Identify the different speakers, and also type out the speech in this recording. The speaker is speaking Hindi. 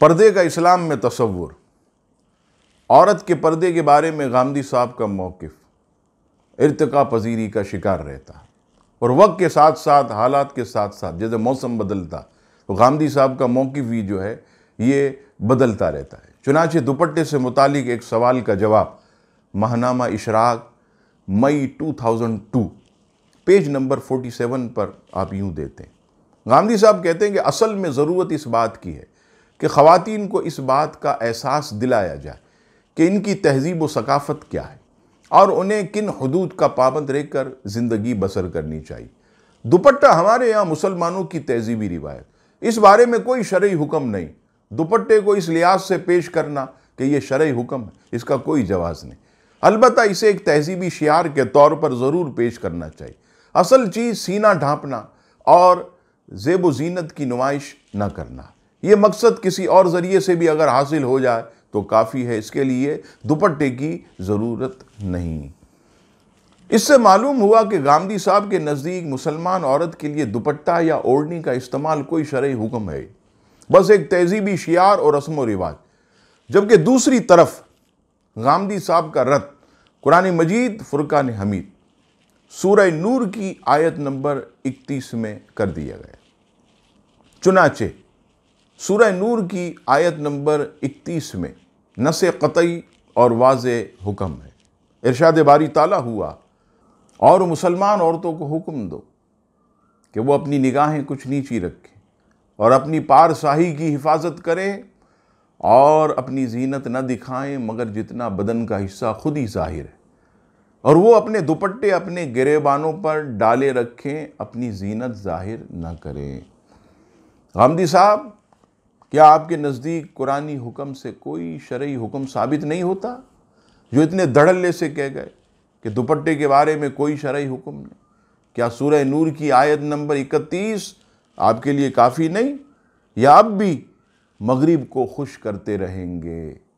Speaker 1: पर्दे का इस्लाम में तस्वुर औरत के पर्दे के बारे में गांधी साहब का मौक़ इरतका पजीरी का शिकार रहता और वक्त के साथ साथ हालात के साथ साथ जैसे मौसम बदलता तो गांधी साहब का मौक़ भी जो है ये बदलता रहता है चुनाचे दुपट्टे से मुतालिक एक सवाल का जवाब महनामा इशराक मई 2002 पेज नंबर 47 पर आप यूँ देते हैं गांधी साहब कहते हैं कि असल में ज़रूरत इस बात की है कि ख़वान को इस बात का एहसास दिलाया जाए कि इनकी तहजीब व सकाफ़त क्या है और उन्हें किन हदूद का पाबंद रहकर ज़िंदगी बसर करनी चाहिए दुपट्टा हमारे यहाँ मुसलमानों की तहजीबी रिवायत इस बारे में कोई शर्य हुक्म नहीं दुपट्टे को इस लिहाज से पेश करना कि ये शर्य हुक्म है इसका कोई जवाज़ नहीं अलबत् इसे एक तहजीबी शार के तौर पर ज़रूर पेश करना चाहिए असल चीज़ सीना ढांपना और जेब व जीनत की नुमाइश न करना ये मकसद किसी और ज़रिए से भी अगर हासिल हो जाए तो काफ़ी है इसके लिए दुपट्टे की ज़रूरत नहीं इससे मालूम हुआ कि गांधी साहब के नज़दीक मुसलमान औरत के लिए दुपट्टा या ओढ़नी का इस्तेमाल कोई शर्य हुक्म है बस एक तहजीबी शियार और रस्म व रिवाज जबकि दूसरी तरफ गांधी साहब का रथ कुरान मजीद फुरकान हमीद सूरह नूर की आयत नंबर इकतीस में कर दिया गया चुनाचे सूर नूर की आयत नंबर 31 में नस कतई और वाज हुक्म है इरशाद बारी ताला हुआ और मुसलमान औरतों को हुक्म दो कि वो अपनी निगाहें कुछ नीची रखें और अपनी पारसाही की हिफाजत करें और अपनी जीनत न दिखाएं मगर जितना बदन का हिस्सा खुद ही जाहिर है और वो अपने दुपट्टे अपने गिरेबानों पर डाले रखें अपनी जीनत जाहिर न करें गांधी साहब क्या आपके नज़दीक कुरानी हुक्म से कोई शर्य हुक्म साबित नहीं होता जो इतने धड़ल्ले से कह गए कि दुपट्टे के बारे में कोई शरी हुक्म नहीं क्या सूर्य नूर की आयत नंबर इकतीस आपके लिए काफ़ी नहीं या आप भी मगरिब को खुश करते रहेंगे